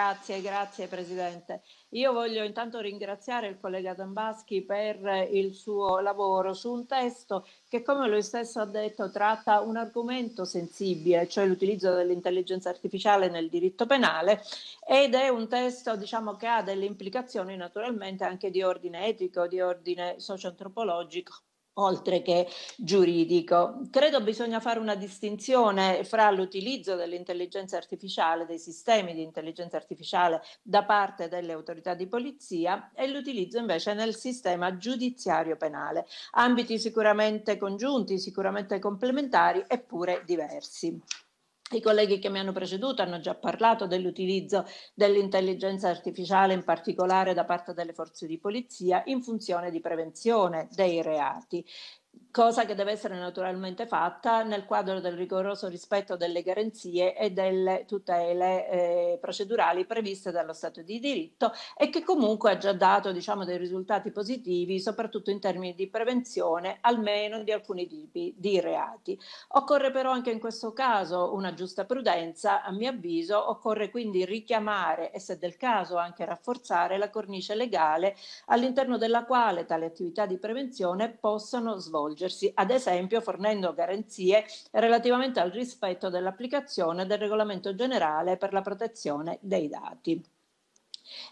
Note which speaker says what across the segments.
Speaker 1: Grazie, grazie Presidente. Io voglio intanto ringraziare il collega Zambaschi per il suo lavoro su un testo che, come lui stesso ha detto, tratta un argomento sensibile, cioè l'utilizzo dell'intelligenza artificiale nel diritto penale ed è un testo diciamo, che ha delle implicazioni naturalmente anche di ordine etico, di ordine socio-antropologico oltre che giuridico. Credo bisogna fare una distinzione fra l'utilizzo dell'intelligenza artificiale, dei sistemi di intelligenza artificiale da parte delle autorità di polizia e l'utilizzo invece nel sistema giudiziario penale, ambiti sicuramente congiunti, sicuramente complementari eppure diversi. I colleghi che mi hanno preceduto hanno già parlato dell'utilizzo dell'intelligenza artificiale, in particolare da parte delle forze di polizia, in funzione di prevenzione dei reati cosa che deve essere naturalmente fatta nel quadro del rigoroso rispetto delle garanzie e delle tutele eh, procedurali previste dallo Stato di diritto e che comunque ha già dato diciamo, dei risultati positivi, soprattutto in termini di prevenzione almeno di alcuni tipi di reati. Occorre però anche in questo caso una giusta prudenza, a mio avviso, occorre quindi richiamare e se del caso anche rafforzare la cornice legale all'interno della quale tale attività di prevenzione possono svolgersi proteggersi, ad esempio fornendo garanzie relativamente al rispetto dell'applicazione del Regolamento generale per la protezione dei dati.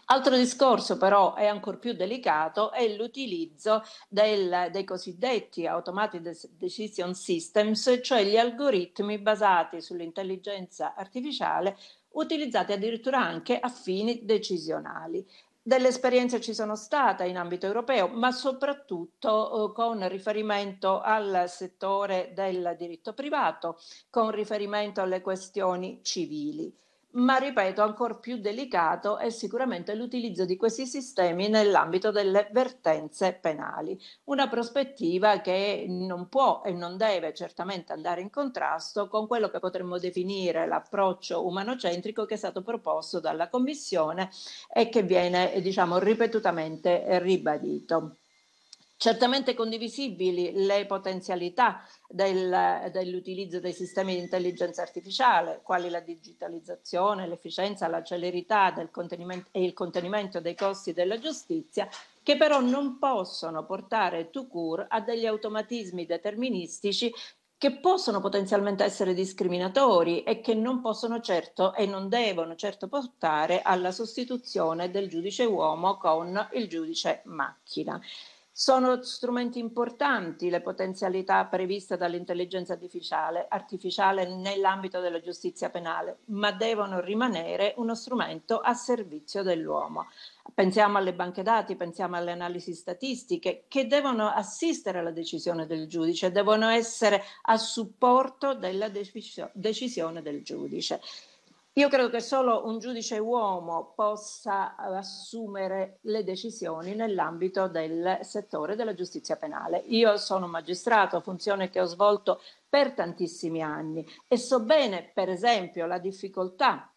Speaker 1: Altro discorso però è ancora più delicato è l'utilizzo del, dei cosiddetti automatic decision systems, cioè gli algoritmi basati sull'intelligenza artificiale utilizzati addirittura anche a fini decisionali delle esperienze ci sono state in ambito europeo, ma soprattutto eh, con riferimento al settore del diritto privato, con riferimento alle questioni civili ma ripeto, ancora più delicato è sicuramente l'utilizzo di questi sistemi nell'ambito delle vertenze penali, una prospettiva che non può e non deve certamente andare in contrasto con quello che potremmo definire l'approccio umanocentrico che è stato proposto dalla Commissione e che viene diciamo ripetutamente ribadito. Certamente condivisibili le potenzialità del, dell'utilizzo dei sistemi di intelligenza artificiale, quali la digitalizzazione, l'efficienza, la celerità e il contenimento dei costi della giustizia, che però non possono portare to cure a degli automatismi deterministici che possono potenzialmente essere discriminatori e che non possono certo e non devono certo portare alla sostituzione del giudice uomo con il giudice macchina. Sono strumenti importanti le potenzialità previste dall'intelligenza artificiale, artificiale nell'ambito della giustizia penale, ma devono rimanere uno strumento a servizio dell'uomo. Pensiamo alle banche dati, pensiamo alle analisi statistiche che devono assistere alla decisione del giudice, devono essere a supporto della decisione del giudice. Io credo che solo un giudice uomo possa eh, assumere le decisioni nell'ambito del settore della giustizia penale. Io sono magistrato, funzione che ho svolto per tantissimi anni e so bene, per esempio, la difficoltà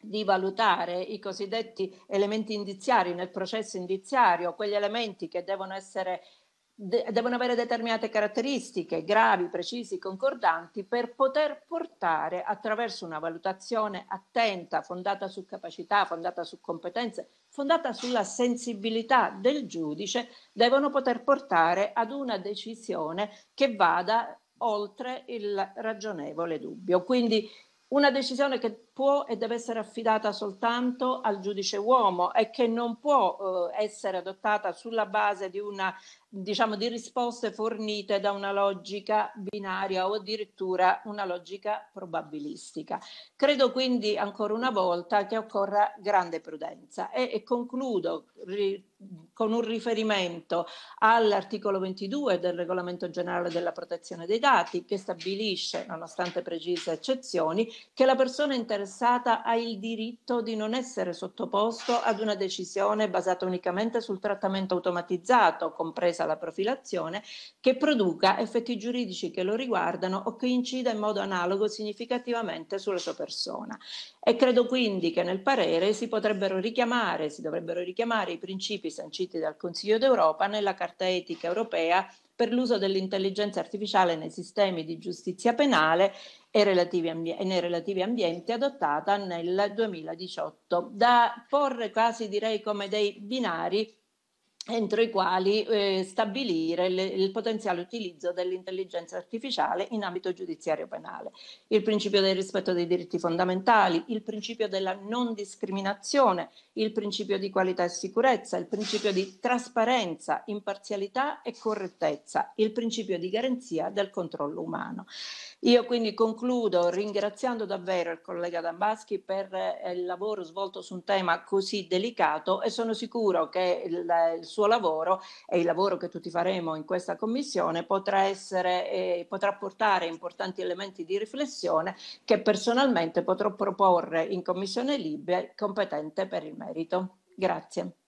Speaker 1: di valutare i cosiddetti elementi indiziari nel processo indiziario, quegli elementi che devono essere de- devono avere determinate caratteristiche gravi, precisi, concordanti per poter portare attraverso una valutazione attenta, fondata su capacità, fondata su competenze, fondata sulla sensibilità del giudice, devono poter portare ad una decisione che vada oltre il ragionevole dubbio. Quindi una decisione che può e deve essere affidata soltanto al giudice uomo e che non può eh, essere adottata sulla base di una diciamo, di risposte fornite da una logica binaria o addirittura una logica probabilistica. Credo quindi ancora una volta che occorra grande prudenza e, e concludo ri, con un riferimento all'articolo 22 del Regolamento generale della protezione dei dati che stabilisce, nonostante precise eccezioni, che la persona interessata ha il diritto di non essere sottoposto ad una decisione basata unicamente sul trattamento automatizzato, compresa accesso alla profilazione che produca effetti giuridici che lo riguardano o che incida in modo analogo significativamente sulla sua persona. E credo quindi che nel parere si potrebbero richiamare, si dovrebbero richiamare i principi sanciti dal Consiglio d'Europa nella Carta Etica Europea per l'uso dell'intelligenza artificiale nei sistemi di giustizia penale e, relativi ambi- e nei relativi ambienti adottata nel 2018, da porre quasi direi come dei binari entro i quali eh, stabilire le, il potenziale utilizzo dell'intelligenza artificiale in ambito giudiziario penale, il principio del rispetto dei diritti fondamentali, il principio della non discriminazione, il principio di qualità e sicurezza, il principio di trasparenza, imparzialità e correttezza, il principio di garanzia del controllo umano. Io quindi concludo ringraziando davvero il collega Dambaschi per eh, il lavoro svolto su un tema così delicato e sono sicuro che il, il suo lavoro e il lavoro che tutti faremo in questa commissione potrà, essere, eh, potrà portare importanti elementi di riflessione che personalmente potrò proporre in commissione Libia competente per il merito. Grazie.